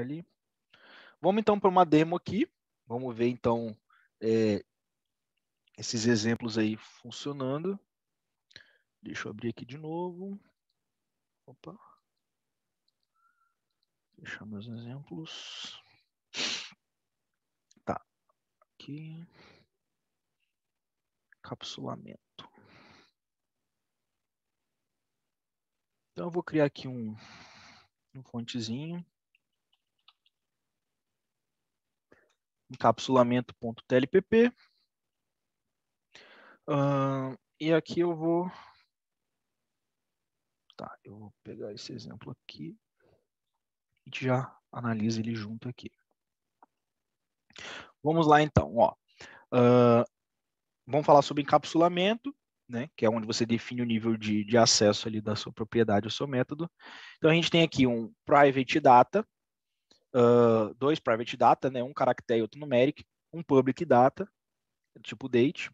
ali. Vamos então para uma demo aqui. Vamos ver então é, esses exemplos aí funcionando. Deixa eu abrir aqui de novo. Opa. Deixar meus exemplos. Tá. Aqui. Capsulamento. Então eu vou criar aqui um, um fontezinho. encapsulamento.tlpp. Uh, e aqui eu vou... Tá, eu vou pegar esse exemplo aqui. A gente já analisa ele junto aqui. Vamos lá, então. Ó. Uh, vamos falar sobre encapsulamento, né, que é onde você define o nível de, de acesso ali da sua propriedade, o seu método. Então, a gente tem aqui um private data, ah, dois private data, né, um caractere e outro numeric, um public data, tipo date.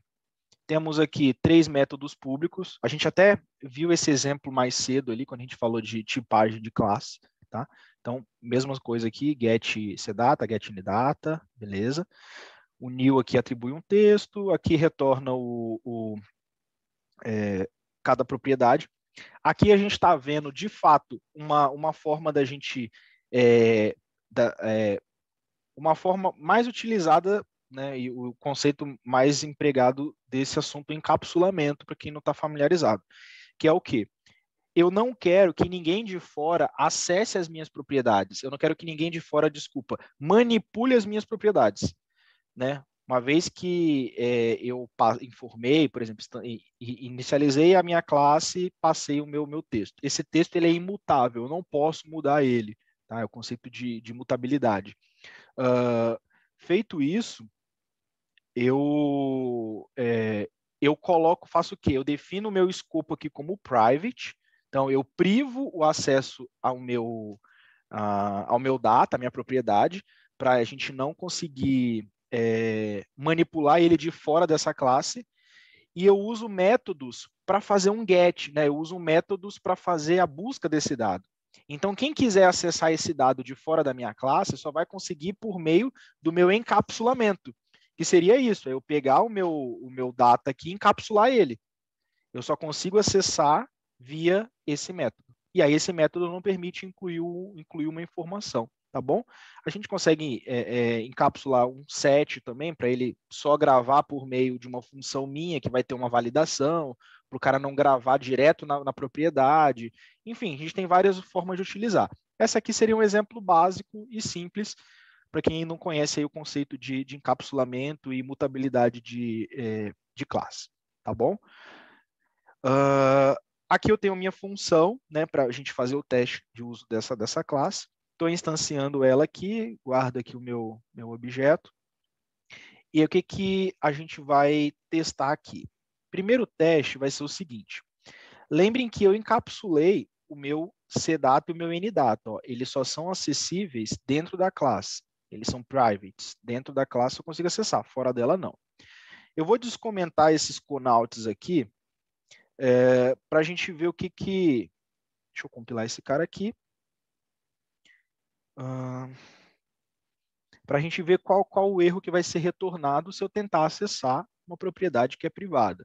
Temos aqui três métodos públicos. A gente até viu esse exemplo mais cedo ali, quando a gente falou de tipagem de classe. Tá? Então, mesma coisa aqui, get cdata, get indata, beleza. O new aqui atribui um texto, aqui retorna o, o é, cada propriedade. Aqui a gente está vendo, de fato, uma, uma forma da gente é, da, é, uma forma mais utilizada né, e o conceito mais empregado desse assunto encapsulamento para quem não está familiarizado, que é o que eu não quero que ninguém de fora acesse as minhas propriedades. Eu não quero que ninguém de fora, desculpa, manipule as minhas propriedades, né? Uma vez que é, eu informei, por exemplo, inicializei a minha classe, passei o meu meu texto. Esse texto ele é imutável, eu não posso mudar ele tá? é o conceito de, de mutabilidade. Uh, feito isso, eu, é, eu coloco, faço o quê? Eu defino o meu escopo aqui como private, então eu privo o acesso ao meu, uh, ao meu data, à minha propriedade, para a gente não conseguir é, manipular ele de fora dessa classe, e eu uso métodos para fazer um get, né? eu uso métodos para fazer a busca desse dado. Então, quem quiser acessar esse dado de fora da minha classe só vai conseguir por meio do meu encapsulamento, que seria isso: é eu pegar o meu, o meu data aqui e encapsular ele. Eu só consigo acessar via esse método. E aí, esse método não permite incluir, o, incluir uma informação, tá bom? A gente consegue é, é, encapsular um set também, para ele só gravar por meio de uma função minha, que vai ter uma validação, para o cara não gravar direto na, na propriedade. Enfim, a gente tem várias formas de utilizar. Essa aqui seria um exemplo básico e simples para quem não conhece o conceito de, de encapsulamento e mutabilidade de, é, de classe, tá bom? Uh, aqui eu tenho minha função, né, para a gente fazer o teste de uso dessa, dessa classe. Estou instanciando ela aqui, guardo aqui o meu, meu objeto. E o que, que a gente vai testar aqui? Primeiro teste vai ser o seguinte. Lembrem que eu encapsulei o meu CDATA e o meu NDAT. Ó. Eles só são acessíveis dentro da classe. Eles são privates. Dentro da classe eu consigo acessar, fora dela não. Eu vou descomentar esses conauts aqui é, para a gente ver o que que... Deixa eu compilar esse cara aqui. Uh, para a gente ver qual, qual o erro que vai ser retornado se eu tentar acessar uma propriedade que é privada.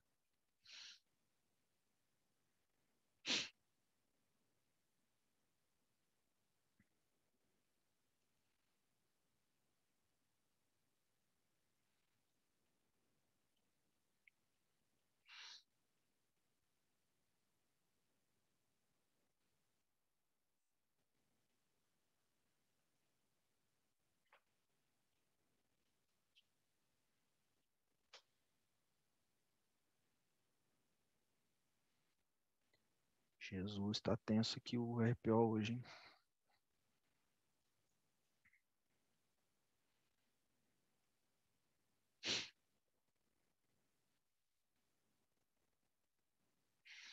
Jesus, está tenso aqui o RPO hoje, hein?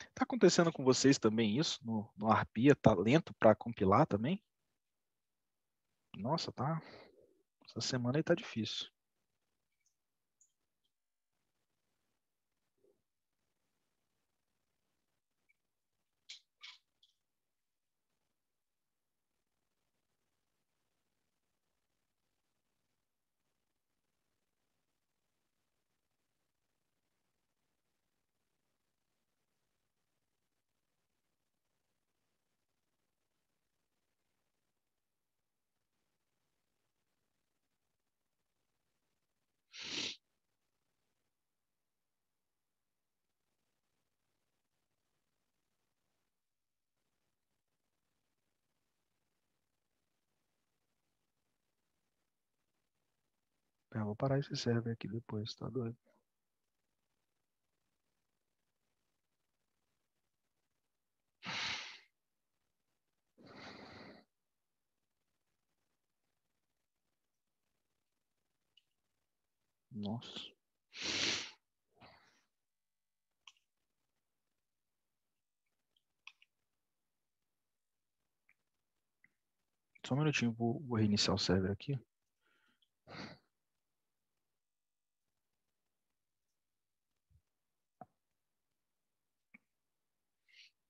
Está acontecendo com vocês também isso? No, no Arpia, tá lento para compilar também? Nossa, tá. Essa semana aí tá difícil. Ah, vou parar esse server aqui depois, tá doido? Nossa. Só um minutinho, vou, vou reiniciar o server aqui.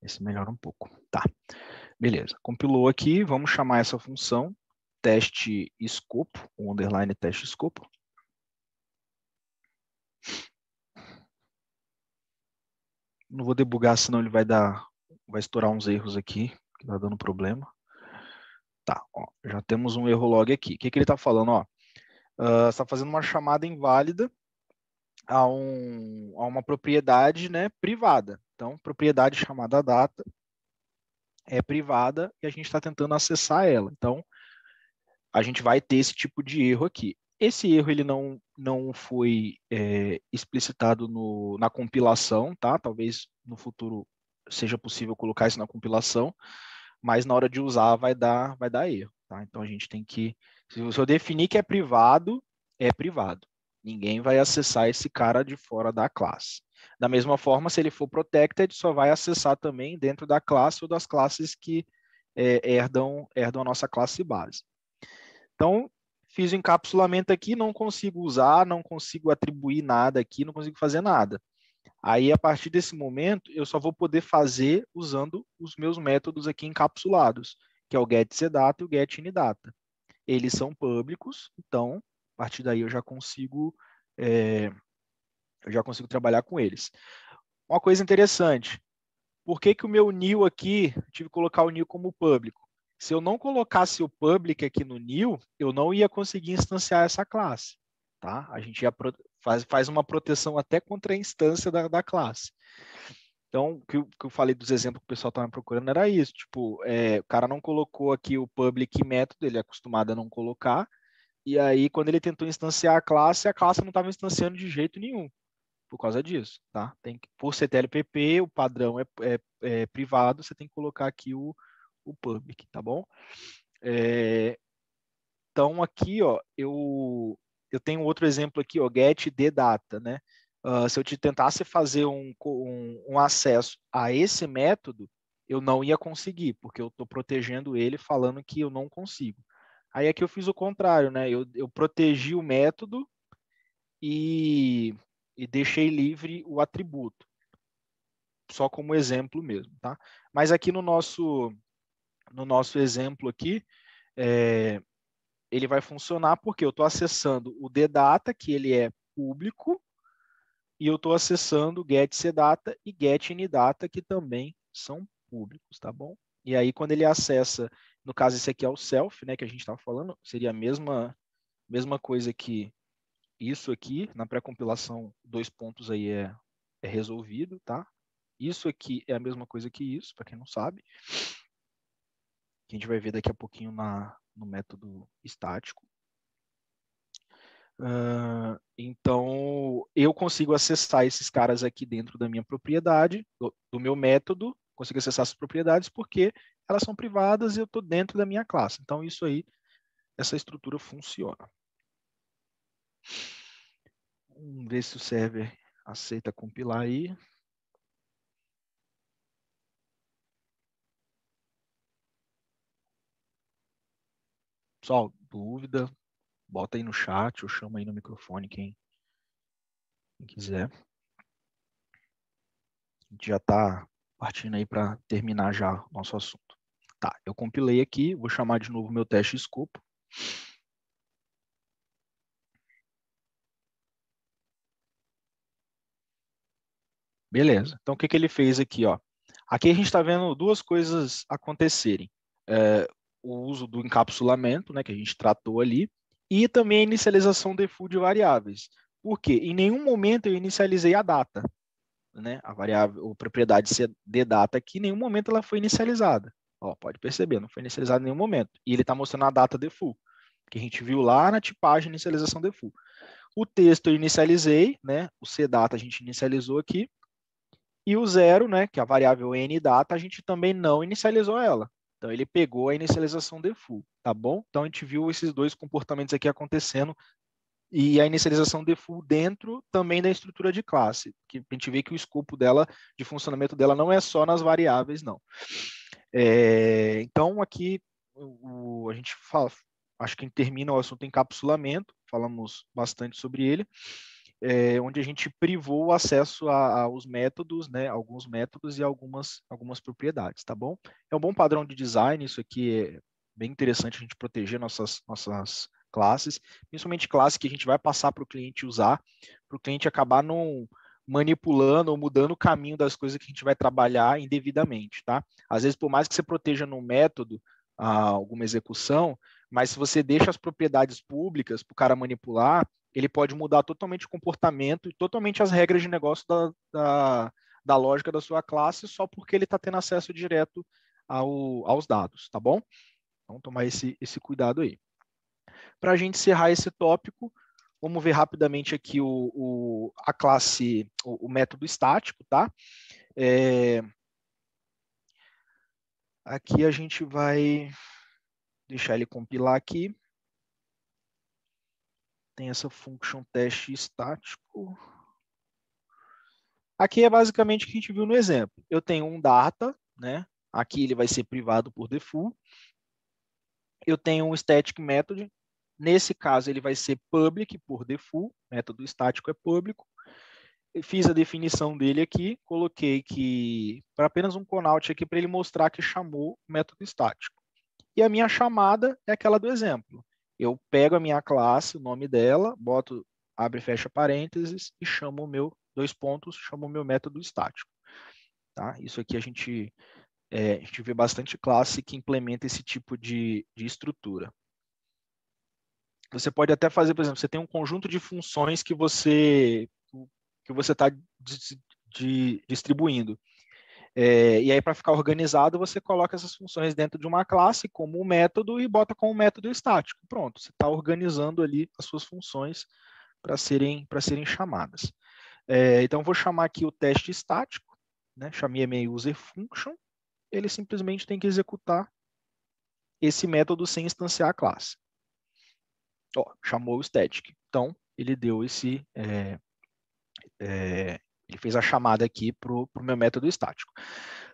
Esse melhora um pouco. Tá. Beleza. Compilou aqui, vamos chamar essa função teste escopo, o underline teste escopo. Não vou debugar, senão ele vai dar, vai estourar uns erros aqui, que está dando problema. Tá, ó, já temos um erro log aqui. O que, que ele está falando? Ó, uh, ah, está fazendo uma chamada inválida a, um, a uma propriedade né, privada. Então, propriedade chamada data é privada e a gente está tentando acessar ela. Então, a gente vai ter esse tipo de erro aqui. Esse erro ele não, não foi é, explicitado no, na compilação, tá? Talvez no futuro seja possível colocar isso na compilação, mas na hora de usar vai dar, vai dar erro. Tá? Então a gente tem que. Se eu definir que é privado, é privado. Ninguém vai acessar esse cara de fora da classe. Da mesma forma, se ele for protected, só vai acessar também dentro da classe ou das classes que é, herdam, herdam a nossa classe base. Então, fiz o encapsulamento aqui, não consigo usar, não consigo atribuir nada aqui, não consigo fazer nada. Aí, a partir desse momento, eu só vou poder fazer usando os meus métodos aqui encapsulados, que é o getCdata e o getInData. Eles são públicos, então, a partir daí eu já consigo é, eu já consigo trabalhar com eles. Uma coisa interessante, por que, que o meu new aqui, tive que colocar o new como público? Se eu não colocasse o public aqui no new, eu não ia conseguir instanciar essa classe. Tá? A gente pro, faz, faz uma proteção até contra a instância da, da classe. Então, o que, que, eu falei dos exemplos que o pessoal estava procurando era isso. Tipo, é, o cara não colocou aqui o public método, ele é acostumado a não colocar. E aí, quando ele tentou instanciar a classe, a classe não estava instanciando de jeito nenhum por causa disso, tá? Tem que, por CTLPP, o padrão é, é, é, privado, você tem que colocar aqui o, o public, tá bom? É, então, aqui, ó, eu, eu tenho outro exemplo aqui, ó, get data, né? Uh, se eu te tentasse fazer um, um, um, acesso a esse método, eu não ia conseguir, porque eu estou protegendo ele falando que eu não consigo. Aí aqui eu fiz o contrário, né? Eu, eu protegi o método e e deixei livre o atributo. Só como exemplo mesmo, tá? Mas aqui no nosso, no nosso exemplo aqui, é, ele vai funcionar porque eu estou acessando o ddata, que ele é público, e eu estou acessando getCdata e getInData, que também são públicos, tá bom? E aí, quando ele acessa, no caso, esse aqui é o self, né, que a gente estava falando, seria a mesma, mesma coisa que isso aqui, na pré-compilação, dois pontos aí é, é resolvido, tá? Isso aqui é a mesma coisa que isso, para quem não sabe. Que a gente vai ver daqui a pouquinho na, no método estático. Uh, então, eu consigo acessar esses caras aqui dentro da minha propriedade, do, do meu método, consigo acessar essas propriedades porque elas são privadas e eu estou dentro da minha classe. Então, isso aí, essa estrutura funciona. Vamos ver se o server aceita compilar aí. Pessoal, dúvida, bota aí no chat ou chama aí no microfone quem, quem quiser. A gente já está partindo aí para terminar já nosso assunto. Tá, eu compilei aqui, vou chamar de novo meu teste escopo. Beleza. Então, o que, que ele fez aqui? Ó? Aqui a gente está vendo duas coisas acontecerem. É, o uso do encapsulamento, né, que a gente tratou ali, e também a inicialização default de variáveis. Por quê? Em nenhum momento eu inicializei a data. Né? A variável, a propriedade de data aqui, em nenhum momento ela foi inicializada. Ó, pode perceber, não foi inicializada em nenhum momento. E ele está mostrando a data default, que a gente viu lá na tipagem inicialização default. O texto eu inicializei, né? o cdata a gente inicializou aqui. E o zero, né, que é a variável n data, a gente também não inicializou ela. Então, ele pegou a inicialização default, tá bom? Então, a gente viu esses dois comportamentos aqui acontecendo e a inicialização default dentro também da estrutura de classe, que a gente vê que o escopo dela, de funcionamento dela, não é só nas variáveis, não. É, então, aqui, o, a gente fala, acho que termina o assunto encapsulamento, falamos bastante sobre ele é, onde a gente privou o acesso aos métodos, né, alguns métodos e algumas, algumas propriedades, tá bom? É um bom padrão de design, isso aqui é bem interessante a gente proteger nossas, nossas classes, principalmente classes que a gente vai passar para o cliente usar, para o cliente acabar não manipulando ou mudando o caminho das coisas que a gente vai trabalhar indevidamente, tá? Às vezes, por mais que você proteja no método ah, alguma execução, mas se você deixa as propriedades públicas para o cara manipular, ele pode mudar totalmente o comportamento e totalmente as regras de negócio da, da, da lógica da sua classe só porque ele está tendo acesso direto ao, aos dados, tá bom? Então, tomar esse, esse cuidado aí. Para a gente encerrar esse tópico, vamos ver rapidamente aqui o, o a classe, o, o, método estático, tá? É... Aqui a gente vai deixar ele compilar aqui tem essa function teste estático. Aqui é basicamente o que a gente viu no exemplo. Eu tenho um data, né? Aqui ele vai ser privado por default. Eu tenho um static method. Nesse caso, ele vai ser public por default. Método estático é público. Eu fiz a definição dele aqui. Coloquei que para apenas um conout aqui para ele mostrar que chamou o método estático. E a minha chamada é aquela do exemplo. Eu pego a minha classe, o nome dela, boto, abre e fecha parênteses e chamo o meu, dois pontos, chamo o meu método estático. Tá? Isso aqui a gente, é, a gente vê bastante classe que implementa esse tipo de, de estrutura. Você pode até fazer, por exemplo, você tem um conjunto de funções que você que você está distribuindo. É, e aí, para ficar organizado, você coloca essas funções dentro de uma classe como um método e bota como um método estático. Pronto, você está organizando ali as suas funções para serem, serem chamadas. É, então, vou chamar aqui o teste estático, né? chamei meio user function, ele simplesmente tem que executar esse método sem instanciar a classe. Ó, chamou o static. Então, ele deu esse, é, é, ele fez a chamada aqui para o meu método estático.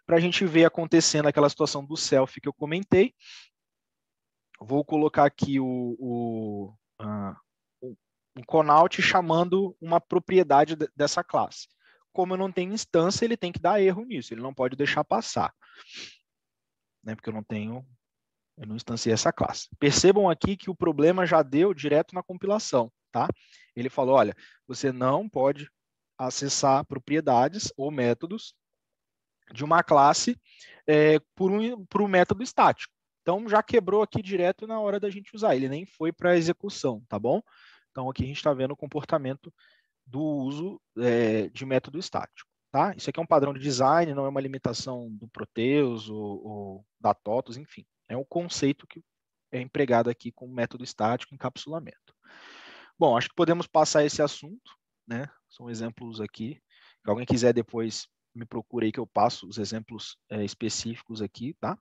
Para a gente ver acontecendo aquela situação do selfie que eu comentei, vou colocar aqui o, o, uh, um conout chamando uma propriedade dessa classe. Como eu não tenho instância, ele tem que dar erro nisso, ele não pode deixar passar. Né? Porque eu não tenho, eu não instanciei essa classe. Percebam aqui que o problema já deu direto na compilação. Tá? Ele falou, olha, você não pode acessar propriedades ou métodos de uma classe é, por, um, por um método estático. Então, já quebrou aqui direto na hora da gente usar, ele nem foi para a execução, tá bom? Então, aqui a gente está vendo o comportamento do uso é, de método estático. Tá? Isso aqui é um padrão de design, não é uma limitação do Proteus ou, ou da TOTOS, enfim. É um conceito que é empregado aqui com método estático, encapsulamento. Bom, acho que podemos passar esse assunto né? São exemplos aqui. Se alguém quiser depois me procure aí que eu passo os exemplos é, específicos aqui, tá?